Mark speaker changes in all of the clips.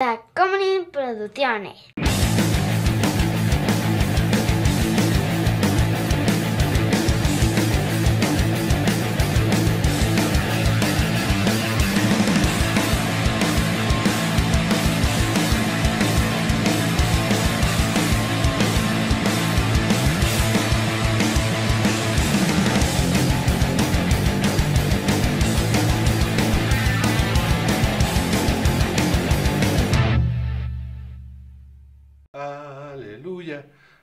Speaker 1: La Comedy Producciones.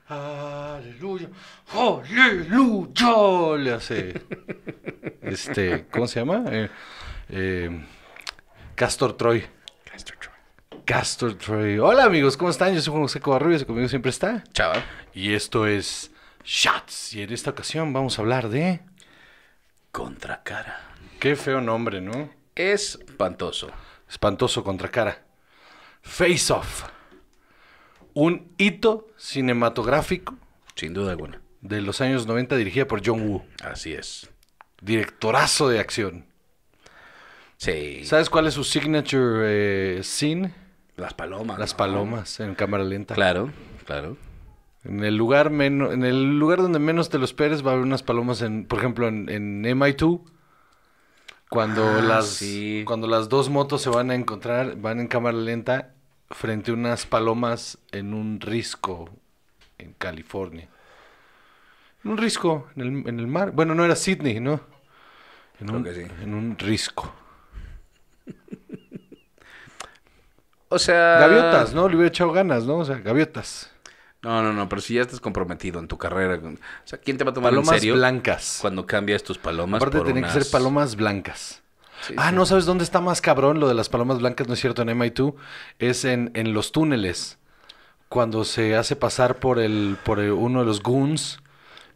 Speaker 1: Aleluya, aleluya, le hace. Este, ¿cómo se llama? Eh, eh, Castor Troy. Castor Troy. Castor Troy. Hola amigos, ¿cómo están? Yo soy Juan José Covarrubias y conmigo siempre está. Chaval. Y esto es Shots. Y en esta ocasión vamos a hablar de. Contracara. Qué feo nombre, ¿no? Espantoso. Espantoso contracara. Face off un hito cinematográfico. Sin duda alguna. De los años 90 dirigida por John Woo. Así es. Directorazo de acción. Sí. ¿Sabes cuál es su signature eh, scene? Las
Speaker 2: palomas. Las palomas
Speaker 1: en cámara lenta. Claro, claro. En el lugar menos, en el lugar donde menos te lo esperes va a haber unas palomas en, por ejemplo, en, MI2. Cuando ah, las cuando las dos motos se van a encontrar, van en cámara lenta frente a unas palomas en un risco en California. En un risco, en el, mar. Bueno, no era Sydney, ¿no? En
Speaker 2: un, risco.
Speaker 1: o sea. Gaviotas, ¿no? Le hubiera echado ganas, ¿no? O sea, gaviotas.
Speaker 2: No, no, no, pero si ya estás comprometido en tu carrera. O sea, ¿quién te va a tomar palomas blancas. Cuando cambias tus palomas. Aparte, por que ser palomas
Speaker 1: blancas ah, no sabes dónde está más cabrón lo de las palomas blancas, no es cierto, en MI2. Es en, en los túneles. Cuando se hace pasar por el, por uno de los goons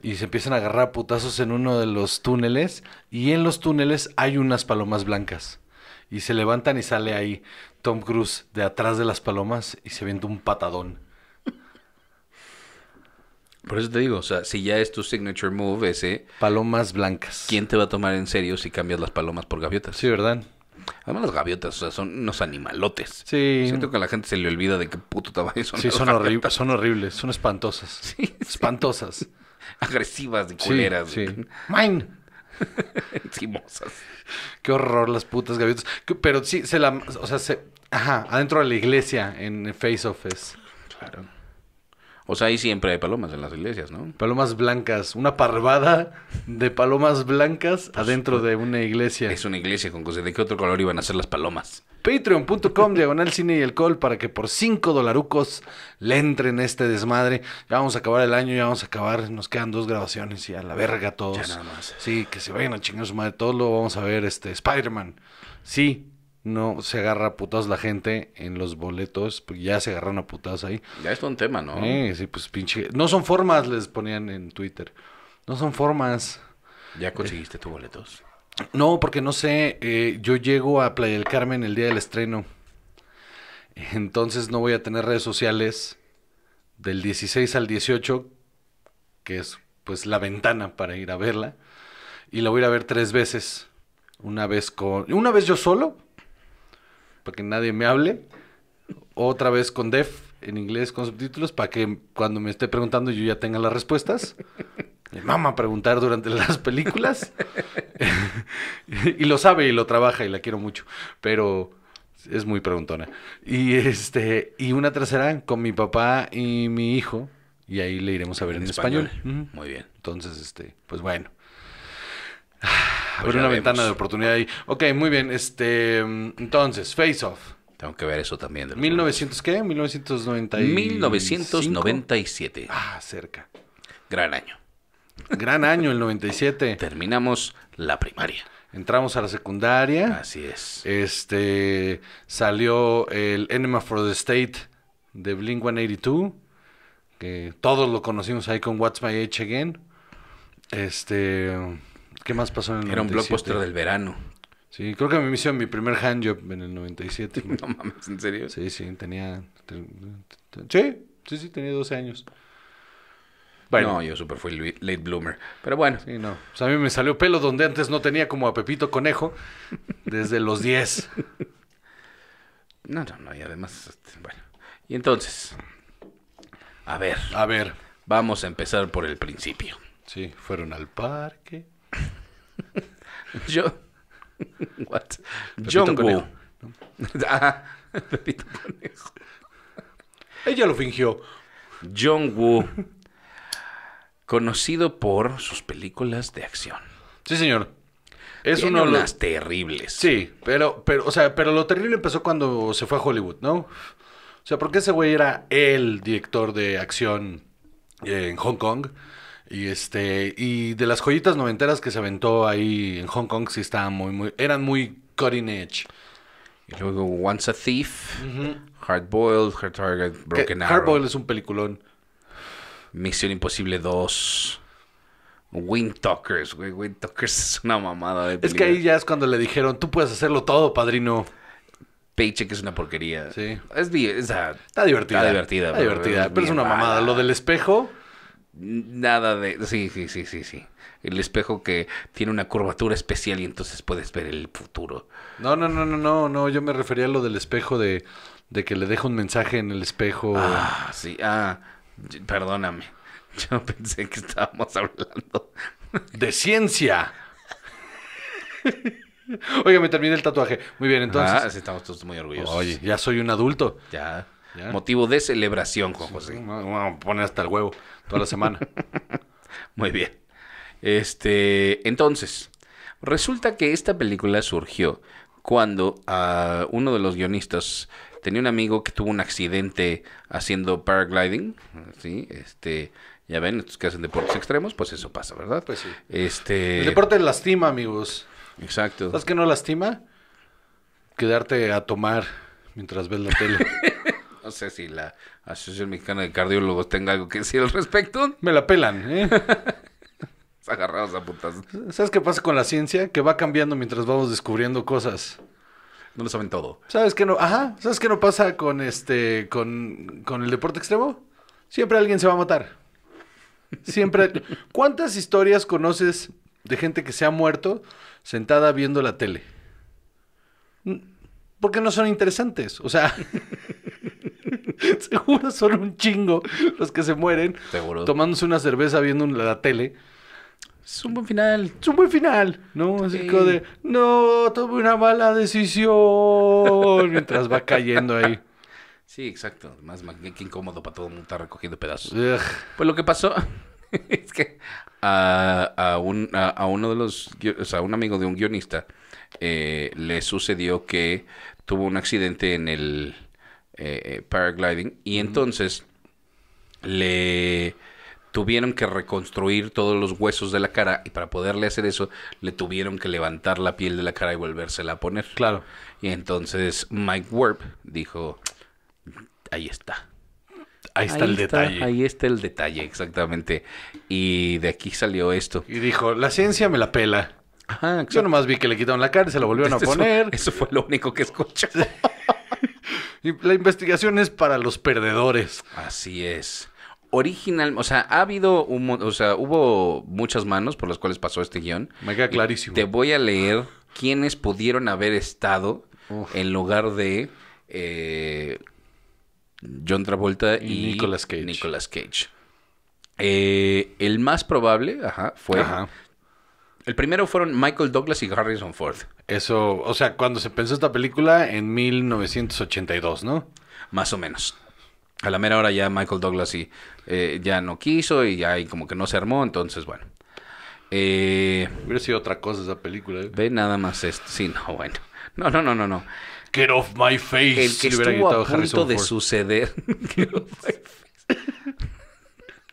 Speaker 1: y se empiezan a agarrar putazos en uno de los túneles. Y en los túneles hay unas palomas blancas. Y se levantan y sale ahí Tom Cruise de atrás de
Speaker 2: las palomas y se viene un patadón. Por eso te digo, o sea, si ya es tu signature move ese... Palomas blancas. ¿Quién te va a tomar en serio si cambias las palomas por gaviotas? Sí, ¿verdad? Además las gaviotas, o sea, son unos animalotes. Sí. Siento que a la gente se le olvida de qué puto tamaño son. Sí, son,
Speaker 1: horribles, son espantosas. Sí. Espantosas.
Speaker 2: Agresivas de culeras. Sí.
Speaker 1: Mine. Encimosas. Qué horror las putas gaviotas. Pero sí, se la... O sea, se... Ajá, adentro de la iglesia en Face office. Claro. O sea, ahí siempre hay palomas en las iglesias, ¿no? Palomas blancas, una parvada de palomas blancas pues, adentro pues, de una
Speaker 2: iglesia. Es una iglesia con cosas. ¿De qué otro color iban a ser las palomas?
Speaker 1: Patreon.com, diagonal cine y alcohol, para que por 5 dolarucos le entren este desmadre. Ya vamos a acabar el año, ya vamos a acabar. Nos quedan dos grabaciones y a la verga todos. Ya nada más. Sí, que se vayan a chingar su madre. todo. lo vamos a ver, este, Spider-Man. Sí, no se agarra a putados la gente en los boletos, pues ya se agarran a putados ahí. Ya es un tema, ¿no? sí, pues pinche. No son formas, les ponían en Twitter. No son formas. ¿Ya conseguiste tus boletos? No, porque no sé, eh, yo llego a Playa del Carmen el día del estreno. Entonces no voy a tener redes sociales del 16 al 18, que es pues la ventana para ir a verla. Y la voy a ir a ver tres veces. Una vez con. Una vez yo solo para que nadie me hable. Otra vez con DEF en inglés con subtítulos para que cuando me esté preguntando yo ya tenga las respuestas. Mi mamá preguntar durante las películas. y lo sabe y lo trabaja y la quiero mucho, pero es muy preguntona. Y este y una tercera con mi papá y mi hijo y ahí le iremos a ver en, español. español. Muy bien. Entonces, este, pues bueno.
Speaker 2: Pues Abrir una ventana de
Speaker 1: oportunidad ahí. Ok, muy bien. Este, entonces, Face Off. Tengo que ver eso también. De 1900 qué? 1990
Speaker 2: 1997.
Speaker 1: Ah, cerca. Gran año. Gran año el 97. Terminamos la primaria. Entramos a la secundaria. Así es. Este salió el Enema for the State de Blink 182, que todos lo conocimos ahí con What's My Age Again. Este ¿Qué más pasó en el Era un un blockbuster del verano. Sí, creo que me hicieron mi primer handjob en el 97. No mames, ¿en serio? Sí, sí, tenía... Sí, sí, sí, tenía 12 años. Bueno. yo super fui late bloomer. Pero bueno. Sí, no. O sea, a mí me salió pelo donde antes no tenía como a Pepito
Speaker 2: Conejo desde los 10. No, no, no. Y además, este, bueno. Y entonces, a ver. A ver. Vamos a empezar por el principio. Sí, fueron al parque. Yo. What? John Woo. ah, Pepito Ella lo fingió. John Woo. conocido por sus películas de acción. Sí, señor. Es uno de los terribles.
Speaker 1: Sí, pero, pero, pero lo terrible empezó cuando se fue a Hollywood, ¿no? O sea, porque ese güey era el director de acción en Hong Kong. Y este, y de las joyitas noventeras que se aventó ahí en Hong Kong, sí estaban
Speaker 2: muy, muy, eran muy cutting edge. Y luego Once a Thief, Hard Boiled, Hard Target, Broken Arrow. Hard Boiled es un peliculón. Misión Imposible 2. Wind Talkers, güey. Wind Talkers es una mamada de película. Es que ahí ya es cuando
Speaker 1: le dijeron, tú puedes hacerlo todo, padrino. Paycheck es una
Speaker 2: porquería. Sí. Es, está, divertida. Está divertida. Está divertida, pero es una mamada. Lo del espejo Nada de... Sí, sí, sí, sí, sí. El espejo que tiene una curvatura especial y entonces puedes ver el futuro. No, no, no, no, no, no. Yo me refería a lo del espejo de, que le
Speaker 1: dejo un mensaje en el espejo. Ah, sí. Ah, perdóname. Yo pensé que estábamos hablando de ciencia. Oye, me terminé el tatuaje. Muy bien, entonces. Ah, sí, estamos todos muy orgullosos. Oye, ya soy un adulto.
Speaker 2: Ya. Motivo de celebración, Juan José. vamos hasta el huevo toda la semana. Muy bien. Este, entonces, resulta que esta película surgió cuando ah, uno de los guionistas tenía un amigo que tuvo un accidente haciendo paragliding, ¿sí? Este, ya ven, estos que hacen deportes extremos, pues eso pasa, ¿verdad? Pues sí. Este... El deporte
Speaker 1: lastima, amigos. Exacto. ¿Sabes que no lastima? Quedarte a tomar mientras ves la tele.
Speaker 2: No sé si la Asociación Mexicana de Cardiólogos tenga algo que decir al respecto. Me la pelan, ¿eh? agarrados a putas.
Speaker 1: ¿Sabes qué pasa con la ciencia? Que va cambiando mientras vamos descubriendo cosas.
Speaker 2: No lo saben todo.
Speaker 1: ¿Sabes qué no? Ajá. ¿Sabes qué no pasa con este con, con el deporte extremo? Siempre alguien se va a matar. Siempre. ¿Cuántas historias conoces de gente que se ha muerto sentada viendo la tele? Porque no son interesantes. O sea, seguro son un chingo los que se mueren. Tomándose una cerveza viendo la tele. Es un buen final. Es un buen final, ¿no? Así de, no, tuve una mala decisión. mientras va cayendo
Speaker 2: ahí. Sí, exacto. Más, que incómodo para todo el mundo estar recogiendo pedazos. Pues lo que pasó es que a, a, un, uno de los, o sea, un amigo de un guionista eh, le sucedió que tuvo un accidente en el, eh, eh, paragliding. Y entonces le tuvieron que reconstruir todos los huesos de la cara y para poderle hacer eso le tuvieron que levantar la piel de la cara y volvérsela a poner. Claro. Y entonces Mike Werb dijo, ahí está. Ahí está el detalle. Ahí está el detalle, exactamente. Y de aquí salió esto. Y dijo, la ciencia me la pela. Ajá, Yo nomás vi que le quitaron la cara y se la volvieron a poner. eso fue lo único que escuché. La investigación es para los perdedores. Así es. Original, o sea, ha habido, un, o sea, hubo muchas manos por las cuales pasó este guión. Me queda clarísimo. te voy a leer quiénes pudieron haber estado en lugar de eh, John Travolta y, Nicolas Cage. Nicolas Cage. Eh, el más probable ajá, fue ajá. El primero fueron Michael Douglas y Harrison Ford. Eso, o sea, cuando se pensó esta película en 1982, ¿no? Más o menos. A la mera hora ya Michael Douglas y, eh, ya no quiso y ya como que no se armó, entonces bueno. Eh, Hubiera sido otra cosa esa película. ¿eh? Ve nada más esto. Sí, no, bueno. No, no, no, no, no. Get off my face. El que estuvo a punto de suceder.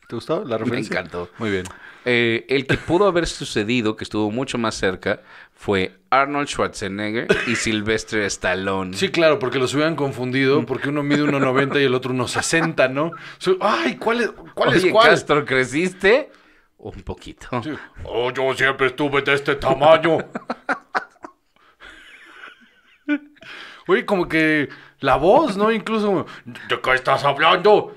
Speaker 1: ¿Te gustó la referencia? Me encantó.
Speaker 2: Muy bien. Eh, el que pudo haber sucedido, que estuvo mucho más cerca, fue Arnold Schwarzenegger y Sylvester Stallone. Sí, claro, porque los hubieran confundido, porque uno mide
Speaker 1: 1,90 y el otro 1,60, ¿no? Ay, ¿cuál es cuál? Castro, ¿creciste?
Speaker 2: Un poquito.
Speaker 1: Oh, yo siempre estuve de este tamaño. Oye, como que la voz, ¿no? Incluso,
Speaker 2: ¿de qué estás hablando?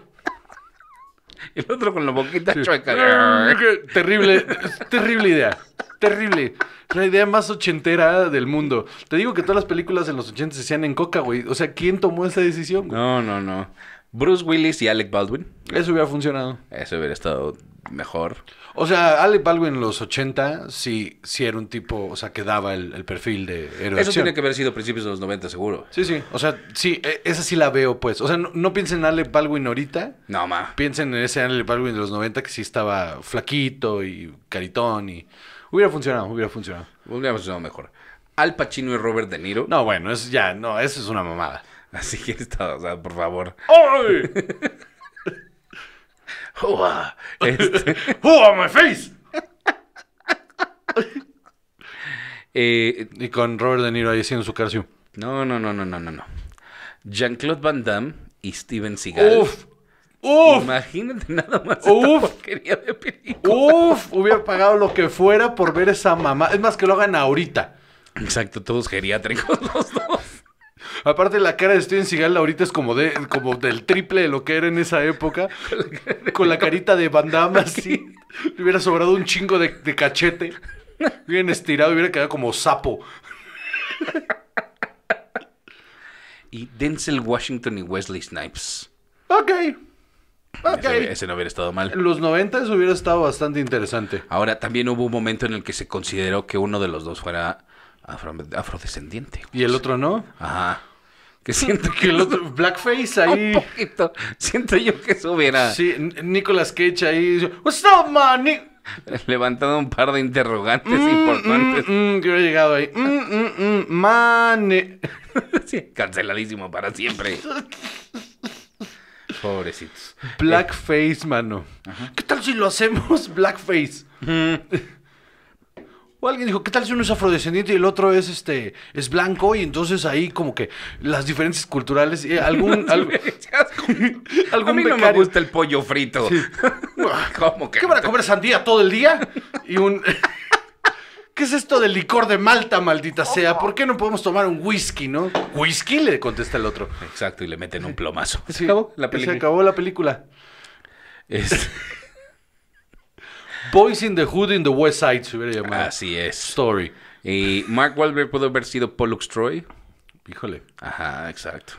Speaker 2: El otro con la boquita chueca. terrible,
Speaker 1: terrible idea. Terrible. La idea más ochentera del mundo. Te digo que todas las películas en los ochentas se hacían en coca, güey. O sea, ¿quién tomó esa decisión? No, no, no. Bruce Willis y Alec Baldwin. Eso hubiera funcionado. Eso hubiera estado mejor. O sea, Ale Baldwin en los 80 sí, sí era un tipo, o sea, que daba el, perfil de héroe. Eso tiene
Speaker 2: que haber sido principios de los 90, seguro.
Speaker 1: Sí, sí. O sea, sí, e, esa sí la veo, pues. O sea, no, piensen en Ale Baldwin ahorita. No, ma. Piensen en ese Ale Baldwin de los 90 que sí estaba
Speaker 2: flaquito y caritón y... Hubiera funcionado, hubiera funcionado. Hubiera funcionado mejor. Al Pacino y Robert De Niro. No, bueno, Eso ya, no, eso es una mamada. Así que está, o sea, por favor. ¡Ay! ¡Hua! Este...
Speaker 1: my face!
Speaker 2: Eh, y con Robert De Niro ahí haciendo su carcio. No, no, no, no, no, no, no. Jean-Claude Van Damme y Steven Seagal. ¡Uf! ¡Uf! Imagínate nada más ¡Uf! Esta porquería de
Speaker 1: película. ¡Uf! Hubiera pagado lo que fuera por ver esa mamá. Es más, que lo hagan ahorita. Exacto, todos geriátricos los dos. Aparte la cara de Steven Seagal ahorita es como de como del triple de lo que era en esa época. Con la carita de Van Damme así. Le hubiera sobrado un chingo de, cachete. Bien estirado, hubiera quedado como sapo.
Speaker 2: Y Denzel Washington y Wesley Snipes. Ok. Okay. Ese, no hubiera estado mal. En los 90 hubiera estado bastante interesante. Ahora, también hubo un momento en el que se consideró que uno de los dos fuera afrodescendiente. ¿Y el otro no? Ajá. Que siento que el otro. Blackface
Speaker 1: ahí. Un poquito. Siento yo que eso hubiera. Sí, Nicolas Cage ahí. What's up, man?
Speaker 2: Levantando un par de interrogantes mm, importantes. Mm, mm, que llegado ahí. Mm, mm, man. canceladísimo para siempre.
Speaker 1: Pobrecitos. Blackface, mano. ¿Qué tal si lo hacemos blackface? O alguien dijo, ¿qué tal si uno es afrodescendiente y el otro es este es blanco? Y entonces ahí como que las diferencias culturales, eh, algún,
Speaker 2: A mí no me gusta el pollo frito.
Speaker 1: Ah, ¿Cómo que ¿Qué van a comer sandía todo el día? Y un ¿Qué es esto del licor de Malta, maldita sea? ¿Por qué no podemos tomar un whisky, no? ¿Whisky? Le contesta el otro. Exacto, y le meten un plomazo. se acabó la película. Se acabó la película. Es... Boys in the Hood in the West Side se hubiera llamado. Así es. Story. Y Mark Wahlberg
Speaker 2: pudo haber sido Pollux Troy. Híjole. Ajá, exacto.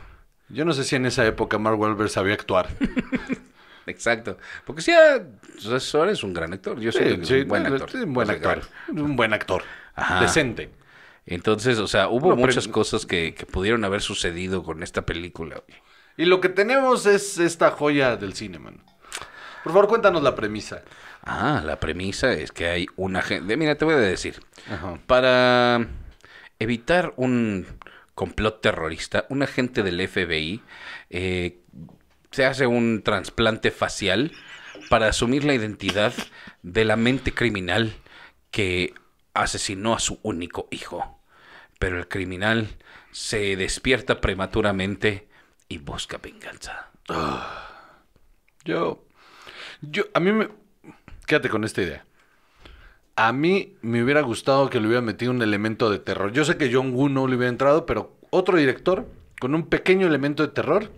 Speaker 2: Yo no sé si en esa época Mark Wahlberg sabía actuar. Exacto. Porque sí, ahora es un gran actor. Yo soy un, buen actor. un buen actor. un buen actor. Decente. Entonces, o sea, hubo muchas cosas que, pudieron haber sucedido con esta película. Y lo que tenemos es esta joya del cine, man. Por favor, cuéntanos la premisa. Ah, la premisa es que hay una gente... Mira, te voy a decir. Para evitar un complot terrorista, un agente del FBI eh, se hace un trasplante facial para asumir la identidad de la mente criminal que asesinó a su único hijo. Pero el criminal se despierta prematuramente y busca venganza.
Speaker 1: Ah. Yo, yo, a mí me, quédate con esta idea. A mí me hubiera gustado que le hubiera metido un elemento de terror. Yo sé que John Woo no le hubiera entrado, pero otro director con un pequeño elemento de terror,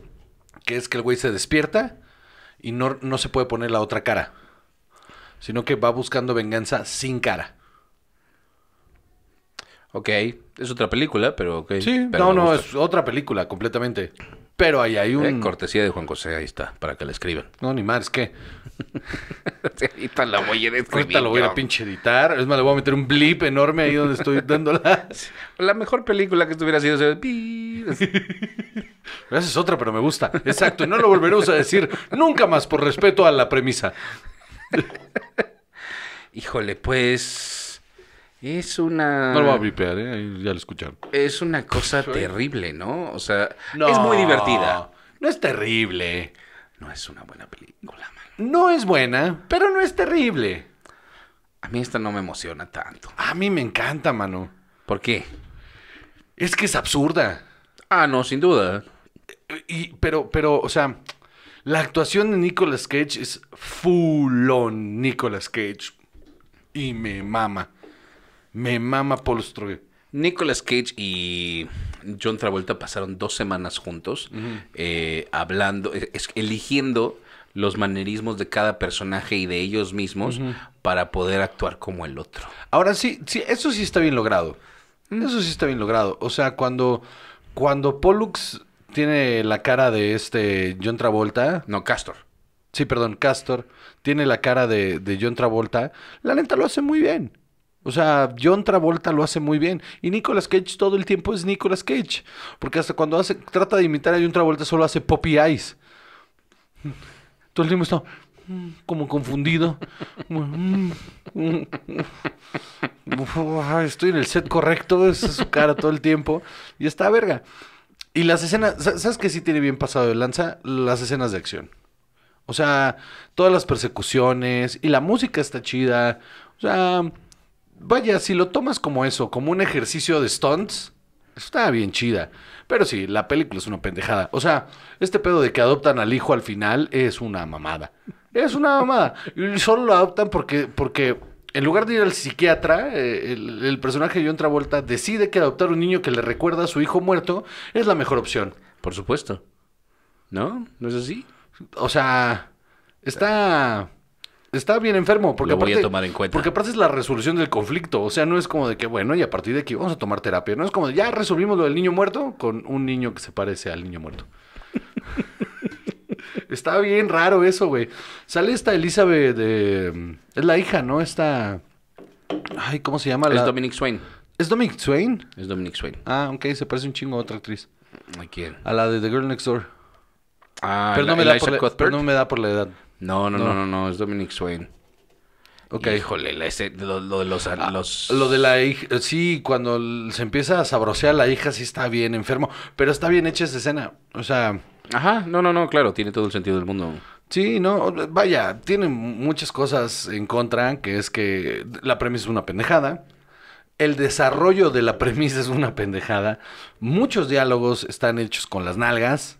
Speaker 1: que es que el güey se despierta y no, se puede poner la otra cara, sino que va buscando venganza sin cara.
Speaker 2: Ok, es otra película, pero ok. Sí, no, no, es otra película completamente. Pero ahí hay eh, un... cortesía de Juan José, ahí está, para que le escriban. No, ni más, es que... Ahorita la voy a describir. Ahorita la voy a pinche
Speaker 1: editar. Es más, le voy a meter un blip enorme ahí donde estoy dándola. La mejor película que estuviera sido. Esa es otra, pero me gusta. Exacto. Y no lo volveremos a decir nunca más por respeto a la premisa.
Speaker 2: Híjole, pues. Es una. No lo voy a vipear, ¿eh? ya lo escucharon. Es una cosa terrible, ¿no? O sea, es muy divertida. No es terrible. No es una buena película, man. No es buena, pero no es terrible. A mí esta no me emociona tanto. A mí me encanta, mano. ¿Por qué? Es que es absurda. Ah, no, sin duda. pero, pero,
Speaker 1: o sea, la actuación de Nicolas Cage es full Nicolas
Speaker 2: Cage. Y me mama. Me mama Paul Stroy. Nicolas Cage y John Travolta pasaron dos semanas juntos eh, hablando, eh, eligiendo los manerismos de cada personaje y de ellos mismos para poder actuar como el otro. Ahora sí, sí, eso sí está bien logrado. Mm. Eso sí
Speaker 1: está bien logrado. O sea, cuando, cuando Pollux tiene la cara de este John Travolta. No, Castor. Sí, perdón, Castor. Tiene la cara de, de John Travolta. La lenta lo hace muy bien. O sea, John Travolta lo hace muy bien. Y Nicolas Cage todo el tiempo es Nicolas Cage. Porque hasta cuando hace, trata de imitar a John Travolta solo hace Poppy Eyes. Todo el tiempo estaba como confundido. Estoy en el set correcto, esa es su cara todo el tiempo. Y está verga. Y las escenas, ¿sabes qué sí tiene bien pasado de lanza? Las escenas de acción. O sea, todas las persecuciones y la música está chida. O sea, vaya, si lo tomas como eso, como un ejercicio de stunts, Está bien chida. Pero sí, la película es una pendejada. O sea, este pedo de que adoptan al hijo al final es una mamada. Es una mamada. Y solo lo adoptan porque, porque en lugar de ir al psiquiatra, eh, el, personaje de John Travolta decide que adoptar un niño que le recuerda a su hijo muerto es la mejor opción. Por supuesto. ¿No? ¿No es así? O sea, está... Está bien enfermo. Porque aparte, a tomar en cuenta. Porque aparte es la resolución del conflicto. O sea, no es como de que, bueno, y a partir de aquí vamos a tomar terapia. No es como de, ya resolvimos lo del niño muerto con un niño que se parece al niño muerto. Está bien raro eso, güey. Sale esta Elizabeth de... Es la hija, ¿no? Esta... Ay, ¿cómo se llama? Es Dominic Swain. ¿Es Dominic Swain? Es Dominic Swain. Ah, ok. Se parece un chingo a otra actriz.
Speaker 2: ¿A quién? A la de The Girl Next Door. Ah, no me da por la, pero no me da por la edad. No, no, no, no, es Dominic Swain. Ok. Híjole, lo, de ah, los, Lo
Speaker 1: de la hija, sí, cuando se empieza a sabrosear la hija, sí está bien enfermo, pero está bien hecha esa escena, o sea... Ajá, no, no, no, claro, tiene todo el sentido del mundo. Sí, no, vaya, tiene muchas cosas en contra, que es que la premisa es una pendejada, el desarrollo de la premisa es una pendejada, muchos diálogos están hechos con las nalgas,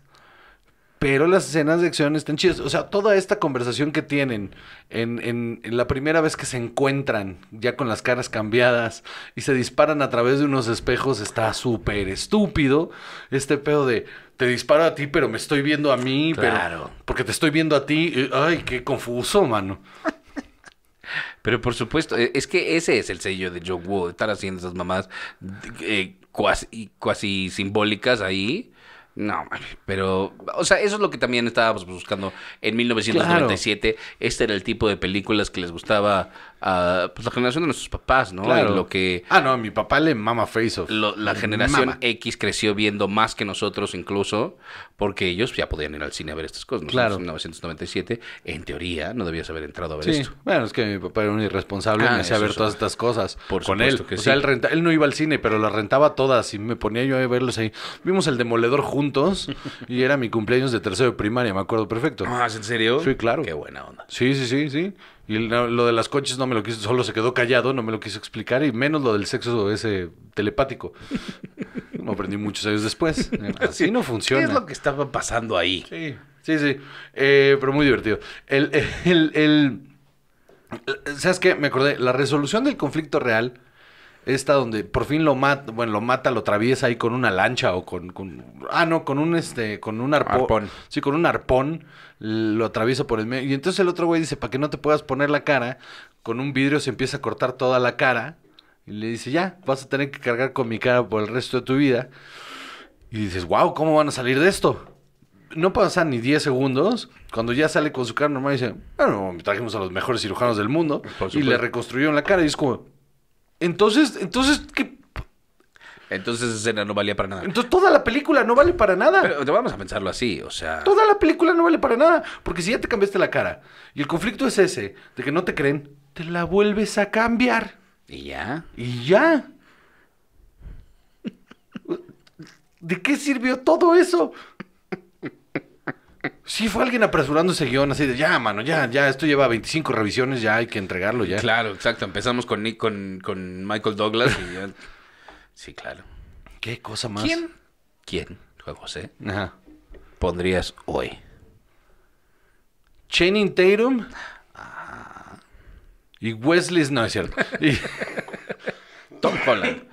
Speaker 1: pero las escenas de acción están chidas. O sea, toda esta conversación que tienen en, en, la primera vez que se encuentran, ya con las caras cambiadas, y se disparan a través de unos espejos, está súper estúpido. Este pedo de te disparo a ti, pero me estoy viendo a mí,
Speaker 2: claro. pero porque te estoy viendo a ti. Ay, qué confuso, mano. Pero por supuesto, e, es que ese es el sello de Joe Wood, estar haciendo esas mamás eh, cuasi simbólicas ahí no, pero, o sea, eso es lo que también estábamos buscando en 1997. Este era el tipo de películas que les gustaba pues, la generación de nuestros papás, ¿no? lo que... Ah, no, mi papá le mama Face Off. la generación X creció viendo más que nosotros incluso, porque ellos ya podían ir al cine a ver estas cosas. ¿no? Claro. En 1997, en teoría, no debías haber entrado a ver esto. Bueno, es que mi papá
Speaker 1: era un irresponsable, a ah, me hacía ver todas estas cosas
Speaker 2: con él. Que o sea, él, no iba al cine, pero las rentaba
Speaker 1: todas y me ponía yo a verlos ahí. Vimos El Demoledor juntos y era mi cumpleaños de tercero de primaria, me acuerdo perfecto. Ah, ¿en serio? Sí, claro. Qué buena onda. Sí, sí, sí, sí. Y lo de las coches no me lo quiso, solo se quedó callado, no me lo quiso explicar, y menos lo del sexo ese telepático. Lo aprendí muchos años después. Así no funciona. ¿Qué es lo que estaba pasando ahí? Sí, sí, sí. Eh, pero muy divertido. ¿Sabes qué? Me acordé, la resolución del conflicto real esta donde por fin lo mata, bueno, lo mata, lo atraviesa ahí con una lancha o con, ah, no, con un este, con un arpón. Sí, con un arpón lo atraviesa por el medio. Y entonces el otro güey dice, para que no te puedas poner la cara, con un vidrio se empieza a cortar toda la cara. Y le dice, ya, vas a tener que cargar con mi cara por el resto de tu vida. Y dices, wow, ¿cómo van a salir de esto? No pasan ni 10 segundos. Cuando ya sale con su cara normal, dice, bueno, trajimos a los mejores cirujanos del mundo. Y le reconstruyeron la cara. Y es como, entonces, entonces, ¿qué?
Speaker 2: Entonces esa escena no valía para nada.
Speaker 1: Entonces toda la película no vale para nada. Pero
Speaker 2: vamos a pensarlo así, o sea...
Speaker 1: Toda la película no vale para nada, porque si ya te cambiaste la cara, y el conflicto es ese, de que no te creen, te la vuelves a cambiar. Y ya. Y ya. ¿De qué sirvió todo eso? Sí, fue alguien apresurando ese guión así de ya, mano, ya, ya, esto lleva 25 revisiones, ya hay que entregarlo ya. Claro,
Speaker 2: exacto. Empezamos con con, Michael Douglas y Sí, claro. ¿Qué cosa más? ¿Quién? ¿Quién? Juan José. Pondrías hoy. Channing Tatum. Ah.
Speaker 1: Y Wesley, no es cierto. Tom Holland.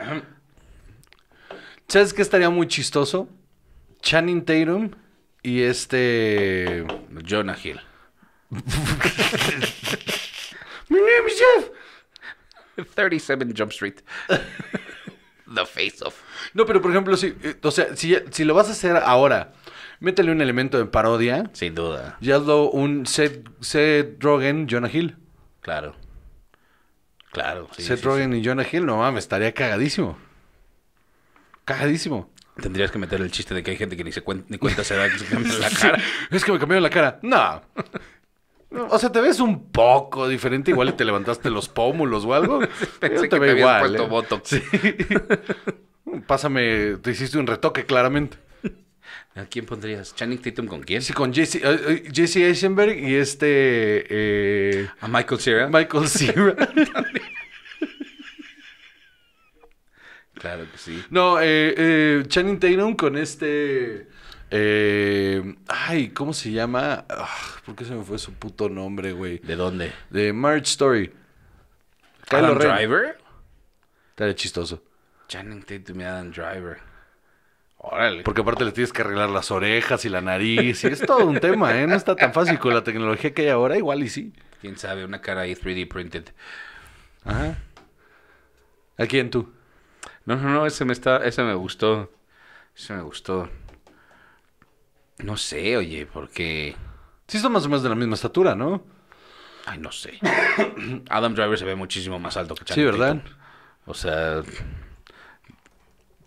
Speaker 1: ¿Sabes qué estaría muy chistoso? Channing Tatum y este.
Speaker 2: Jonah Hill. Mi name is Jeff. 37 Jump Street. The Face of...
Speaker 1: No, pero por ejemplo, eh, si, lo vas a hacer ahora, métele un elemento de parodia. Sin duda. Y hazlo un Seth, Seth Rogen, Jonah Hill.
Speaker 2: Claro. Claro. Sí, Seth Rogen
Speaker 1: y Jonah Hill, no mames, estaría cagadísimo.
Speaker 2: Cagadísimo. Tendrías que meter el chiste de que hay gente que ni, se ni cuenta se da que se la cara. Es que me cambiaron la cara. No.
Speaker 1: O sea, te ves un
Speaker 2: poco diferente, igual te
Speaker 1: levantaste los pómulos o algo. Pensé te que te igual, puesto ¿eh? botox. Pásame, te hiciste un retoque claramente. ¿A quién pondrías? ¿Channing Tatum con quién? Sí, con Jesse, eh, eh, Jesse Eisenberg y este... A Michael Cera. Michael
Speaker 2: Cera. Claro que sí.
Speaker 1: No, eh, eh Channing Tatum con este... Eh, ay, ¿cómo se llama? Ah, ¿Por qué se me fue su puto nombre, güey? ¿De dónde? De March Story.
Speaker 2: Ren. Driver?
Speaker 1: Estaría chistoso.
Speaker 2: Channing Tatum y Adam Driver.
Speaker 1: Órale. Porque aparte le tienes que arreglar las orejas y la nariz. Y es todo un tema,
Speaker 2: ¿eh? No está tan fácil con la tecnología que hay ahora, igual y sí. Quién sabe, una cara ahí 3D printed. Ajá. ¿A quién tú? No, no, no, ese me está, ese me gustó. Ese me gustó. No sé, oye, porque. Sí, son más o menos de la misma estatura, ¿no? Ay, no sé. Adam Driver se ve muchísimo más alto que Channing Sí, ¿verdad? O sea.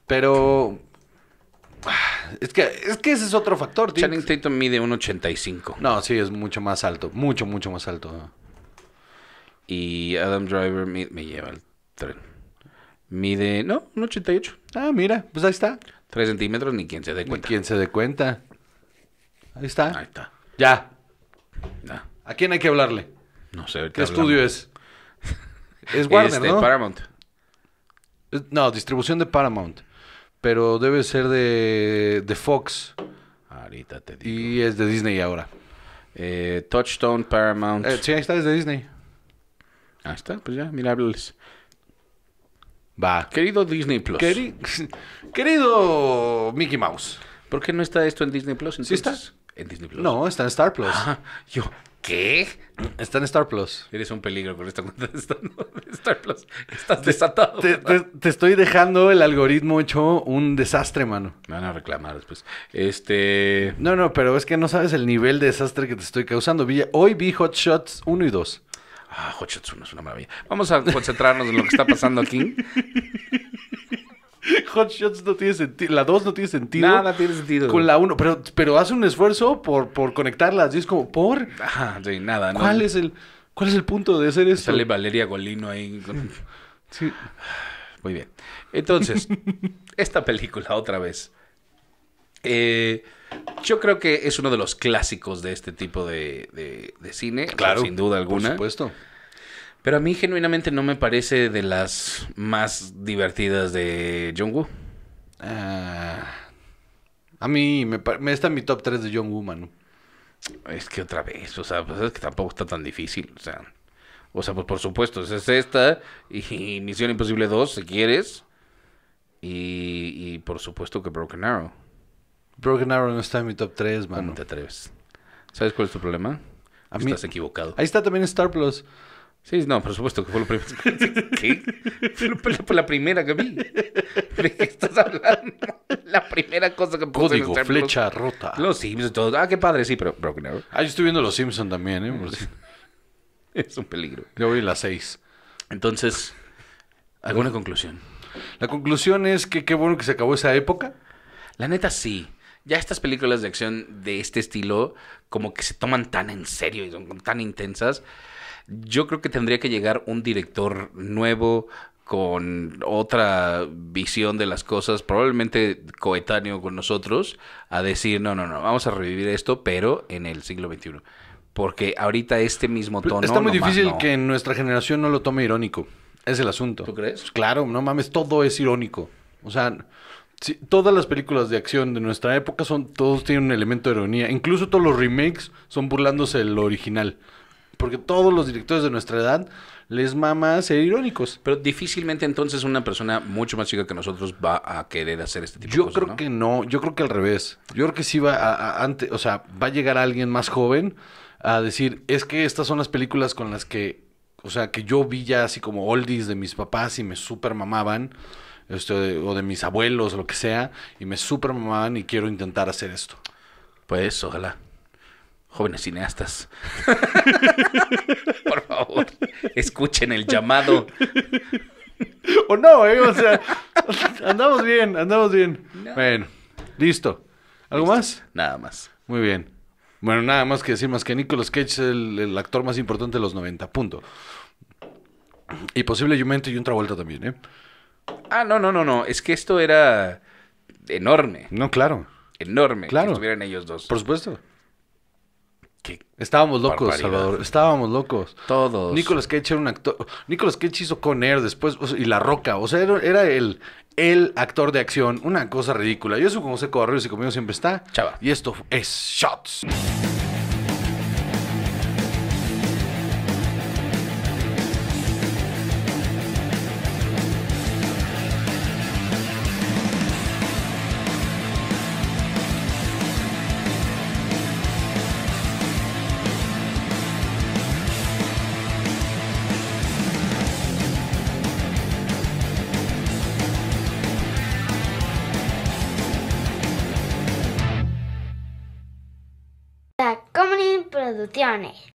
Speaker 2: Pero. Ah, es que, es que ese es otro factor, tío. Channing Tatum mide 1.85. No, sí, es mucho más alto. Mucho, mucho más alto. Y Adam Driver me, me lleva el tren. Mide, no, un 88. Ah, mira, pues ahí está. Tres centímetros, ni quien se dé cuenta. Ni quien se dé cuenta.
Speaker 1: Ahí está. Ahí está.
Speaker 2: Ya. ¿A quién hay que hablarle? No sé. ¿Qué ¿Qué estudio es?
Speaker 1: es Warner, este, Paramount. No, distribución de Paramount. Pero debe ser de, Fox. Ahorita te digo. Y es de
Speaker 2: Disney ahora. Eh, Touchstone, Paramount. Eh, sí, ahí está, es de Disney. Ahí está, pues ya, mira, háblales. Va. Querido Disney Plus. Querido Mickey Mouse. ¿Por qué no está esto en Disney Plus? Entonces? En Disney Plus. No, está en Star Plus. Ah, yo, ¿qué? Está en Star Plus. Eres un peligro con esta cuenta Star Plus. Estás desatado. Te,
Speaker 1: estoy dejando el algoritmo hecho un desastre, mano. Me van a
Speaker 2: reclamar después.
Speaker 1: Este. No, no, pero es que no sabes el nivel de desastre que te estoy causando. Hoy vi Hot Shots 1 y 2. Ah, 1 es una maravilla. Vamos a concentrarnos en lo que está pasando aquí. Hot Shots no tiene sentido. La 2 no tiene sentido. Nada
Speaker 2: tiene sentido. Con la
Speaker 1: 1. Pero, pero hace un esfuerzo por, por conectarlas. es como, ¿por? Ajá, sí, nada. ¿Cuál, no. es el, ¿Cuál es el punto de hacer eso? Sale
Speaker 2: Valeria Golino ahí. Sí. Muy bien. Entonces, esta película otra vez. Eh, yo creo que es uno de los clásicos de este tipo de, cine, sin duda alguna. Por Pero a mí genuinamente no me parece de las más divertidas de Jung-woo. Ah, a mí me, está en mi top 3 de Jung-woo, mano. Es que otra vez, o sea, pues es que tampoco está tan difícil, o sea. O sea, pues por supuesto, es esta y, y Misión Imposible 2, si quieres. y por supuesto que Broken Arrow.
Speaker 1: Broken Arrow no está en mi top 3, ah, mano.
Speaker 2: ¿Sabes cuál es tu problema? A Estás equivocado. Ahí está también Star Plus. Sí, no, por supuesto que fue lo primero. ¿Qué? Fue, la primera que vi. ¿De qué estás hablando? La primera cosa que puse Código, flecha rota. Los Simpsons, todo. Ah, qué padre, sí, pero Broken Arrow.
Speaker 1: Ah, yo estoy viendo Los Simpsons también, ¿eh? es un peligro. Yo voy a las seis. Entonces, ¿alguna conclusión? La conclusión es que qué bueno que se acabó esa época. La neta sí
Speaker 2: ya estas películas de acción de este estilo, como que se toman tan en serio y son tan intensas, yo creo que tendría que llegar un director nuevo con otra visión de las cosas, probablemente coetáneo con nosotros, a decir, no, no, no, vamos a revivir esto, pero en el siglo XXI. Porque ahorita este mismo tono... Está muy difícil
Speaker 1: que nuestra generación no lo tome irónico. Es el asunto. ¿Tú crees? Claro, no mames, todo es irónico. O sea, todas las películas de acción de nuestra época son, todos tienen un elemento de ironía. Incluso todos los remakes son burlándose del original. Porque todos los directores de nuestra edad
Speaker 2: les mama ser irónicos. Pero difícilmente entonces una persona mucho más chica que nosotros va a querer hacer este tipo de cosas. Yo creo que no, yo creo que al revés. Yo creo que sí va a, o sea, va a llegar
Speaker 1: alguien más joven a decir, es que estas son las películas con las que, o sea, que yo vi ya así como oldies de mis papás y me super mamaban. Este, o de mis abuelos, lo que sea, y me super mamaban y quiero intentar hacer esto. Pues ojalá.
Speaker 2: Jóvenes cineastas. Por favor, escuchen el llamado.
Speaker 1: O no, ¿eh? O sea, andamos bien, andamos bien. Bueno, listo. ¿Algo más? Nada más. Muy bien. Bueno, nada más que decir más que Nicolas Cage es el, actor más importante de los 90, punto.
Speaker 2: Y posible posiblemente y un Travolta también, ¿eh? Ah, no, no, no, no. Es que esto era enorme. No, claro. Enorme. Claro. Que estuvieran ellos dos. Por supuesto. Que Estábamos locos, Salvador. Estábamos locos. Todos. Nicolas
Speaker 1: Cage era un actor. Nicolas Cage hizo Con Air después y La Roca. O sea, era, el, el actor de acción. Una cosa ridícula. Yo soy como Seco Barrios y conmigo siempre está. Chava. Y esto es Shots.